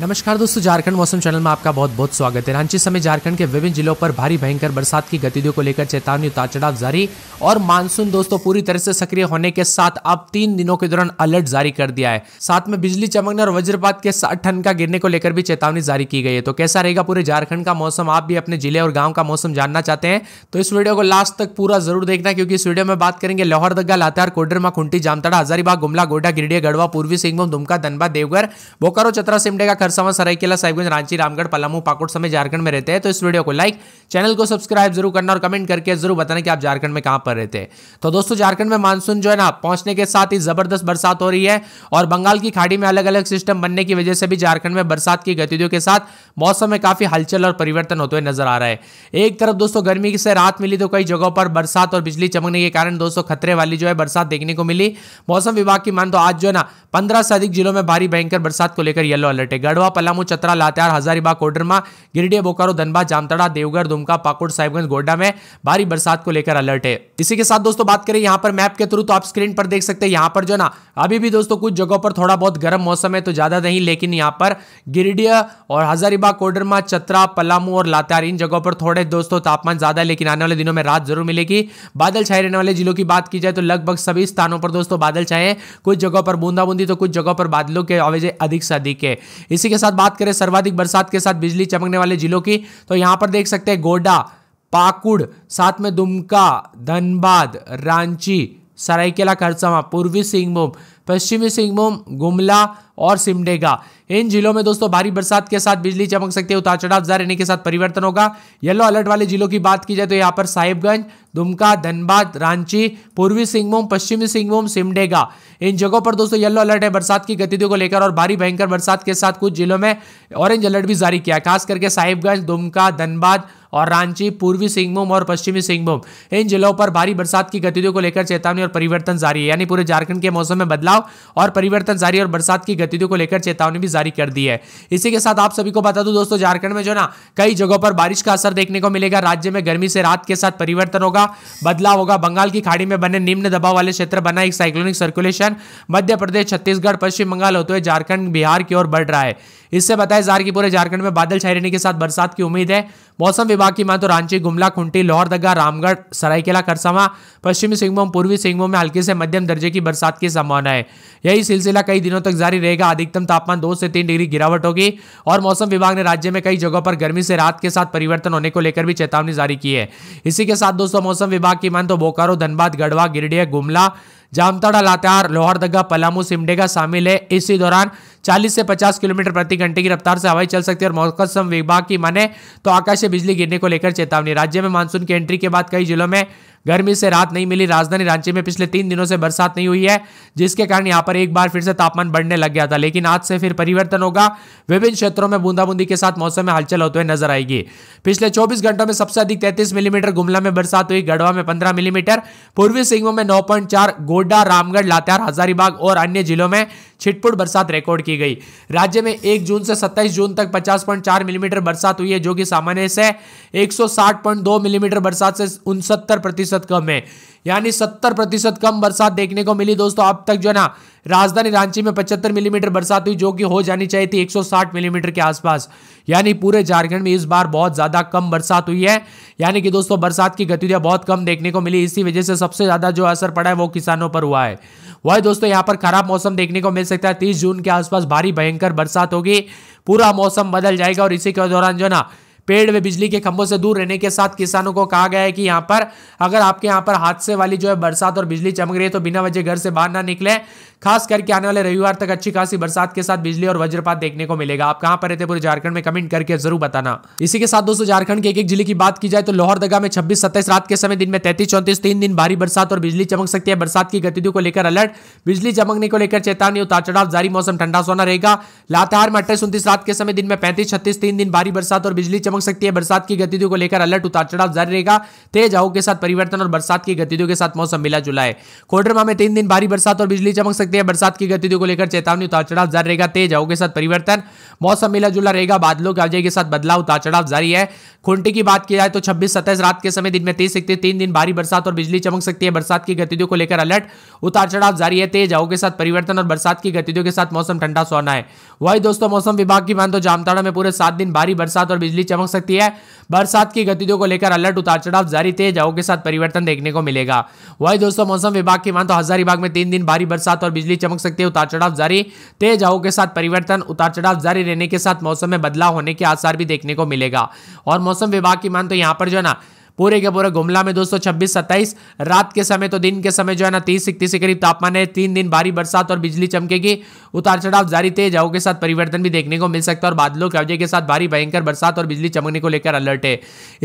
नमस्कार दोस्तों झारखंड मौसम चैनल में आपका बहुत बहुत स्वागत है रांची समेत झारखंड के विभिन्न जिलों पर भारी भयंकर बरसात की गतिविधियों को लेकर चेतावनी उतार चढ़ाव जारी और मानसून दोस्तों पूरी तरह से सक्रिय होने के साथ अब तीन दिनों के दौरान अलर्ट जारी कर दिया है साथ में बिजली चमकने और वज्रपात के साथ ठनका गिरने को लेकर भी चेतावनी जारी की गई है तो कैसा रहेगा पूरे झारखंड का मौसम आप भी अपने जिले और गाँव का मौसम जानना चाहते हैं तो इस वीडियो को लास्ट तक पूरा जरूर देखना क्योंकि इस वीडियो में बात करेंगे लोहरदगा लातार कोडरमा खुंटी जामताड़ा हजारीबाग गुमला गोडा गिरडिया गढ़वा पूर्वी सिंहभूम दुमका धनबाद देवघर बोकारो चतरा सिमडेगा खरसावा सरायकेला साहिबगंज रांची रामगढ़ पलामू पाकुड़ समेत झारखंड में रहते हैं तो इस वीडियो को लाइक चैनल को सब्सक्राइब जरूर करना और कमेंट करके जरूर बताना कि आप झारखंड में कहां पर रहते हैं तो दोस्तों झारखंड में मानसून जो है ना पहुंचने के साथ ही जबरदस्त बरसात हो रही है और बंगाल की खाड़ी में अलग अलग सिस्टम बनने की वजह से भी झारखंड में बरसात की गतिविधियों के साथ मौसम में काफी हलचल और परिवर्तन होते हुए नजर आ रहा है एक तरफ दोस्तों गर्मी से रात मिली तो कई जगहों पर बरसात और बिजली चमकने के कारण दोस्तों खतरे वाली जो है बरसात देखने को मिली मौसम विभाग की मान तो आज जो है ना पंद्रह से अधिक जिलों में भारी भयंकर बरसात को लेकर येलो अलर्ट है गढ़वा पलामू चतरा लातेहार हजारीबाग कोडरमा गिरिडीह बोकारो धनबाद जामतड़ा देवघर दुमका पाकुड़ साहिबगंज गोड्डा में भारी बरसात को लेकर अलर्ट है इसी के साथ दोस्तों बात करें यहाँ पर मैप के थ्रू तो आप स्क्रीन पर देख सकते हैं यहाँ पर जो ना अभी भी दोस्तों कुछ जगहों पर थोड़ा बहुत गर्म मौसम है तो ज्यादा नहीं लेकिन यहाँ पर गिरिडीह और हजारीबाग कोडरमा चतरा पलामू और लातेहार इन जगहों पर थोड़े दोस्तों तापमान ज्यादा है लेकिन आने वाले दिनों में रात जरूर मिलेगी बादल छाए रहने वाले जिलों की बात की जाए तो लगभग सभी स्थानों पर दोस्तों बादल छाए कुछ जगहों पर बूंदाबूंदी तो कुछ जगहों पर बादलों के अवेजे अधिक से अधिक है इसी इसी के साथ बात करें सर्वाधिक बरसात के साथ बिजली चमकने वाले जिलों की तो यहां पर देख सकते हैं गोडा पाकुड़ साथ में दुमका धनबाद रांची सरायकेला खरसावा पूर्वी सिंहभूम पश्चिमी सिंहभूम गुमला और सिमडेगा इन जिलों में दोस्तों भारी बरसात के साथ बिजली चमक सकती है उतार चढ़ाव जारी रहने के साथ परिवर्तन होगा येलो अलर्ट वाले जिलों की बात की जाए तो यहाँ पर साहिबगंज दुमका धनबाद रांची पूर्वी सिंहभूम पश्चिमी सिंहभूम सिमडेगा इन जगहों पर दोस्तों येलो अलर्ट है बरसात की गतिविधियों को लेकर और भारी भयंकर बरसात के साथ कुछ जिलों में ऑरेंज अलर्ट भी जारी किया खास करके साहिबगंज दुमका धनबाद और रांची पूर्वी सिंहभूम और पश्चिमी सिंहभूम इन जिलों पर भारी बरसात की गतिविधियों को लेकर चेतावनी और परिवर्तन जारी है यानी पूरे झारखंड के मौसम में बदलाव और परिवर्तन जारी और बरसात की गतिविधियों को लेकर चेतावनी भी जारी कर दी है इसी के साथ आप सभी को बता दूं दोस्तों झारखंड में जो ना कई जगहों पर बारिश का असर देखने को मिलेगा राज्य में गर्मी से रात के साथ परिवर्तन होगा होगा बदलाव होगा बंगाल की खाड़ी में बने निम्न दबाव वाले क्षेत्र बना एक साइक्लोनिक सर्कुलेशन मध्य प्रदेश छत्तीसगढ़ पश्चिम बंगाल होते हुए झारखंड बिहार की ओर बढ़ रहा है इससे बताया जा रहा कि पूरे झारखंड में बादल छाए रहने के साथ बरसात की उम्मीद है मौसम विभाग की मान तो रांची गुमला खुंटी लोहरदगा रामगढ़ सरायकेला खरसावा पश्चिमी सिंहभूम पूर्वी सिंहभूम में हल्के से मध्यम दर्जे की बरसात की संभावना है यही सिलसिला कई दिनों तक जारी रहेगा अधिकतम तापमान दो से तीन डिग्री गिरावट होगी और मौसम विभाग ने राज्य में कई जगहों पर गर्मी से रात के साथ परिवर्तन होने को लेकर भी चेतावनी जारी की है इसी के साथ दोस्तों मौसम विभाग की मान तो बोकारो धनबाद गढ़वा गिरिडीह गुमला जामताड़ा लातेहार लोहरदगा पलामू सिमडेगा शामिल है इसी दौरान 40 से 50 किलोमीटर प्रति घंटे की रफ्तार से हवाई चल सकती है और मौसम विभाग की माने तो आकाश से बिजली गिरने को लेकर चेतावनी राज्य में मानसून की एंट्री के बाद कई जिलों में गर्मी से राहत नहीं मिली राजधानी रांची में पिछले तीन दिनों से बरसात नहीं हुई है जिसके कारण यहां पर एक बार फिर से तापमान बढ़ने लग गया था लेकिन आज से फिर परिवर्तन होगा विभिन्न क्षेत्रों में बूंदाबूंदी के साथ मौसम में हलचल होते हुए नजर आएगी पिछले 24 घंटों में सबसे अधिक 33 मिलीमीटर गुमला में बरसात हुई गढ़वा में पंद्रह मिलीमीटर पूर्वी सिंहभूम में नौ गोड्डा रामगढ़ लातेहार हजारीबाग और अन्य जिलों में छिटपुट बरसात रिकॉर्ड की गई राज्य में एक जून से सत्ताईस जून तक पचास मिलीमीटर बरसात हुई है जो कि सामान्य से एक मिलीमीटर बरसात से उनसत्तर कम है यानी सत्तर प्रतिशत कम बरसात देखने को मिली दोस्तों अब तक जो है ना राजधानी रांची में पचहत्तर मिलीमीटर बरसात हुई जो कि हो जानी चाहिए थी 160 मिलीमीटर के आसपास यानी पूरे झारखंड में इस बार बहुत ज़्यादा कम बरसात हुई है यानी कि दोस्तों बरसात की गतिविधियाँ बहुत कम देखने को मिली इसी वजह से सबसे ज़्यादा जो असर पड़ा है वो किसानों पर हुआ है वही दोस्तों यहाँ पर खराब मौसम देखने को मिल सकता है तीस जून के आसपास भारी भयंकर बरसात होगी पूरा मौसम बदल जाएगा और इसी के दौरान जो है ना पेड़ व बिजली के खंभों से दूर रहने के साथ किसानों को कहा गया है कि यहाँ पर अगर आपके यहाँ पर हादसे वाली जो है बरसात और बिजली चमक रही है तो बिना वजह घर से बाहर ना निकले खास करके आने वाले रविवार तक अच्छी खासी बरसात के साथ बिजली और वज्रपात देखने को मिलेगा आप कहाँ पर रहते पूरे झारखंड में कमेंट करके जरूर बताना इसी के साथ दोस्तों झारखंड के एक एक जिले की बात की जाए तो लोहरदगा में छब्बीस सत्ताईस रात के समय दिन में तैतीस चौंतीस तीन दिन भारी बरसात और बिजली चमक सकती है बरसात की गतिविधियों को लेकर अलर्ट बिजली चमकने को लेकर चेतावनी उतार चढ़ाव जारी मौसम ठंडा सोना रहेगा लातार में अट्ठाईस उन्तीस रात के समय दिन में पैंतीस छत्तीस तीन दिन भारी बरसात और बिजली चमक चमक सकती है बरसात की गतिविधियों को लेकर अलर्ट उतार चढ़ाव जारी रहेगा तेज हवाओं के साथ परिवर्तन और बरसात की गतिविधियों के साथ मौसम मिला जुला है कोडरमा में तीन दिन भारी बरसात और बिजली चमक सकती है बरसात की गतिविधियों को लेकर चेतावनी उतार चढ़ाव जारी रहेगा तेज हवाओं के साथ परिवर्तन मौसम मिला जुला रहेगा बादलों के आवाजाई के साथ बदलाव उतार चढ़ाव जारी है खुंटी की बात की जाए तो छब्बीस सत्ताईस रात के समय दिन में तेज सकती है तीन दिन भारी बरसात और बिजली चमक सकती है बरसात की गतिविधियों को लेकर अलर्ट उतार चढ़ाव जारी है तेज हवाओं के साथ परिवर्तन और बरसात की गतिविधियों के साथ मौसम ठंडा सोना है वही दोस्तों मौसम विभाग की मान तो जामताड़ा में पूरे सात दिन भारी बरसात और बिजली चमक सकती है बरसात की गतिविधियों को लेकर अलर्ट उतार चढ़ाव जारी तेज हवाओं के साथ परिवर्तन देखने को मिलेगा वही दोस्तों मौसम विभाग की मान तो हजारीबाग में तीन दिन भारी बरसात और बिजली चमक सकती है उतार चढ़ाव जारी तेज हवाओं के साथ परिवर्तन उतार चढ़ाव जारी रहने के साथ मौसम में बदलाव होने के आसार भी देखने को मिलेगा और मौसम विभाग की मान तो यहाँ पर जो है ना पूरे के पूरे गुमला में दोस्तों छब्बीस सत्ताईस रात के समय तो दिन के समय जो है ना तीस इकतीस के करीब तापमान है तीन दिन भारी बरसात और बिजली चमकेगी उतार चढ़ाव जारी तेज हवा के साथ परिवर्तन भी देखने को मिल सकता है और बादलों कब्जे के साथ भारी भयंकर बरसात और बिजली चमकने को लेकर अलर्ट है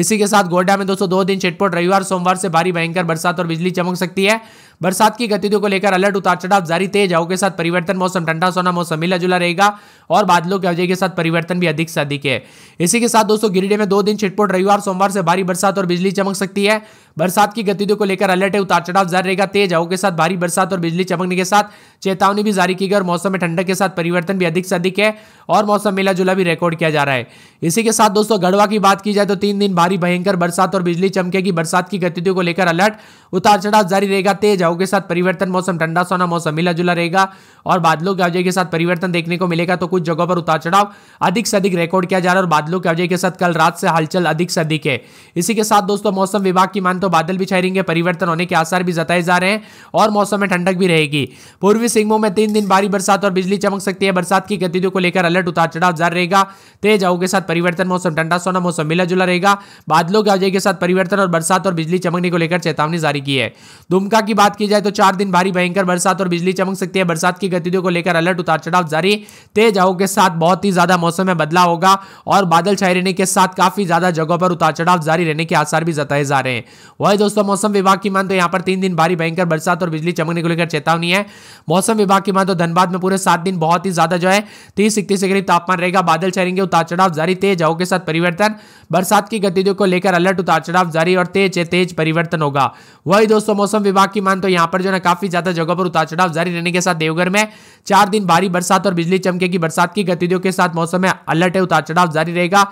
इसी के साथ गोड्डा में दोस्तों दो दिन छिटपुट रविवार सोमवार से भारी भयंकर बरसात और बिजली चमक सकती है बरसात की गतिविधियों को लेकर अलर्ट उतार चढ़ाव जारी तेज हवा के साथ परिवर्तन मौसम ठंडा सोना मौसम मिला जुला रहेगा और बादलों के अवजय के साथ परिवर्तन भी अधिक से अधिक है इसी के साथ दोस्तों गिरिडीह में दो दिन छिटपुट रविवार सोमवार से भारी बरसात और बिजली चमक सकती है बरसात की गतिविधियों को लेकर अलर्ट है उतार चढ़ाव जारी रहेगा तेज हवा के साथ भारी बरसात और बिजली चमकने के साथ चेतावनी भी जारी की गई और मौसम में ठंडक के साथ परिवर्तन भी अधिक से अधिक है और मौसम मिला जुला भी रिकॉर्ड किया जा रहा है इसी के साथ दोस्तों गढ़वा की बात की जाए तो तीन दिन भारी भयंकर बरसात और बिजली चमकेगी बरसात की गतिविधियों को लेकर अलर्ट उतार चढ़ाव जारी रहेगा तेज हवा के साथ परिवर्तन मौसम ठंडा सोना मौसम मिला जुला रहेगा और बादलों के अवजय के साथ परिवर्तन देखने को मिलेगा तो कुछ जगहों पर उतार चढ़ाव अधिक से अधिक रिकॉर्ड किया जा रहा है और बादलों के अवजय के साथ कल रात से हलचल अधिक से अधिक है इसी के साथ दोस्तों मौसम विभाग की मानते तो बादल भी छाएंगे परिवर्तन होने के आसार भी जताए जा रहे हैं और मौसम में ठंडक भी रहेगी पूर्वी सिंहभूम में तीन दिन भारी बरसात और बिजली चमक सकती है बरसात की गतिविधियों को लेकर अलर्ट उतार चढ़ाव जारी रहेगा तेज हवा के साथ परिवर्तन मौसम ठंडा सोना मौसम मिला जुला रहेगा बादलों के आजय के साथ परिवर्तन और बरसात और बिजली चमकने को लेकर चेतावनी जारी की है दुमका की बात की जाए तो चार दिन भारी भयंकर बरसात और बिजली चमक सकती है बरसात की गतिविधियों को लेकर अलर्ट उतार चढ़ाव जारी तेज हवा के साथ बहुत ही ज्यादा मौसम में बदलाव होगा और बादल छाए रहने के साथ काफी ज्यादा जगहों पर उतार चढ़ाव जारी रहने के आसार भी जताए जा रहे हैं वही दोस्तों मौसम विभाग की मान तो यहाँ पर तीन दिन भारी भयंकर बरसात और बिजली चमकने को लेकर चेतावनी है मौसम विभाग की मान तो धनबाद में पूरे सात दिन बहुत ही ज्यादा जो है तीस इकतीस के करीब तापमान रहेगा बादल छहेंगे उतार चढ़ाव जारी तेज हवा के साथ परिवर्तन बरसात की गतिविधियों को लेकर अलर्ट उतार चढ़ाव जारी और तेज तेज परिवर्तन होगा वही दोस्तों मौसम विभाग की मान तो यहाँ पर जो है काफी ज्यादा जगह पर उतार चढ़ाव जारी रहने के साथ देवघर में चार दिन भारी बरसात और बिजली चमकेगी बरसात की गतिविधियों के साथ मौसम में अलर्ट है उतार चढ़ाव जारी रहेगा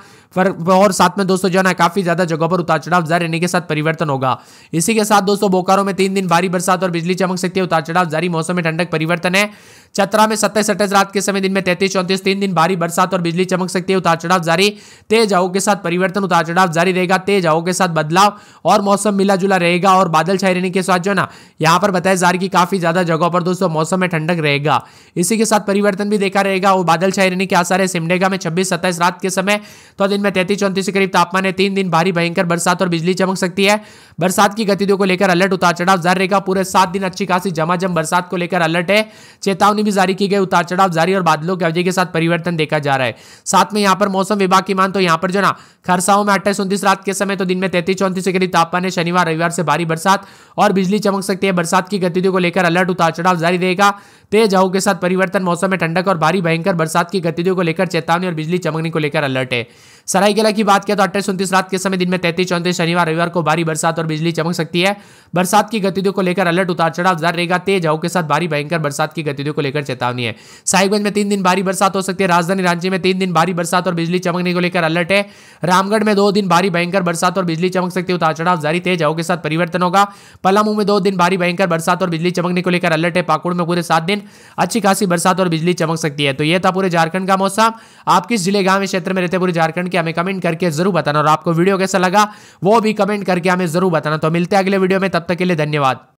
और साथ में दोस्तों जो है ना काफी ज्यादा जगह पर उतार चढ़ाव जारी रहने के साथ परिवर्तन होगा इसी के साथ दोस्तों बोकारो में तीन दिन भारी बरसात और बिजली चमक सकती है उतार चढ़ाव जारी मौसम में ठंडक परिवर्तन है चतरा में सत्ताईस अट्ठाईस रात के समय दिन में तैतीस चौंतीस तीन दिन भारी बरसात और बिजली चमक सकती है उतार चढ़ाव जारी तेज हवाओं के साथ परिवर्तन उतार चढ़ाव जारी रहेगा तेज हवाओं के साथ बदलाव और मौसम मिला जुला रहेगा और बादल छाए रहने के साथ जो ना यहाँ पर बताया जा रही कि काफी ज्यादा जगहों पर दोस्तों मौसम में ठंडक रहेगा इसी के साथ परिवर्तन भी देखा रहेगा और बादल छाए रहने के आसार है सिमडेगा में छब्बीस सत्ताईस रात के समय तो दिन में तैतीस चौंतीस के करीब तापमान है तीन दिन भारी भयंकर बरसात और बिजली चमक सकती है बरसात की गतिविधियों को लेकर अलर्ट उतार चढ़ाव जारी रहेगा पूरे सात दिन अच्छी खासी जमाजम बरसात को लेकर अलर्ट है चेतावनी भी जारी की गई उतार चढ़ाव जारी और बादलों की अवधि के साथ परिवर्तन देखा जा रहा है साथ में यहाँ पर मौसम विभाग की मान तो यहाँ पर जो ना खरसाओं में अट्ठाईस उन्तीस रात के समय तो दिन में तैतीस चौंतीस डिग्री तापमान है शनिवार रविवार से भारी बरसात और बिजली चमक सकती है बरसात की गतिविधियों को लेकर अलर्ट उतार चढ़ाव जारी रहेगा तेज हवा के साथ परिवर्तन मौसम में ठंडक और भारी भयंकर बरसात की गतिविधियों को लेकर चेतावनी और बिजली चमकने को लेकर अलर्ट है सरायकेला की बात किया तो अट्ठाईस उन्तीस रात के समय दिन में तैतीस चौंतीस शनिवार रविवार को भारी बरसात और बिजली चमक सकती है बरसात की गतिविधियों को लेकर अलर्ट उतार चढ़ाव जारी रहेगा तेज हाउ के साथ भारी भयंकर बरसात की गतिविधियों को लेकर चेतावनी है साहिबगंज में तीन दिन भारी बरसात हो सकती है राजधानी रांची में तीन दिन भारी बरसात और बिजली चमकने को लेकर अलर्ट है रामगढ़ में दो दिन भारी भयंकर बरसात और बिजली चमक सकती है उतार चढ़ाव जारी तेज हाउ के साथ परिवर्तन होगा पलामू में दो दिन भारी भयंकर बरसात और बिजली चमकने को लेकर अलर्ट है पाकुड़ में पूरे सात दिन अच्छी खासी बरसात और बिजली चमक सकती है तो यह था पूरे झारखंड का मौसम आप किस जिले गांव क्षेत्र में रहते पूरे झारखंड के हमें कमेंट करके जरूर बताना और आपको वीडियो कैसा लगा वो भी कमेंट करके हमें जरूर बताना तो मिलते हैं अगले वीडियो में तब तक के लिए धन्यवाद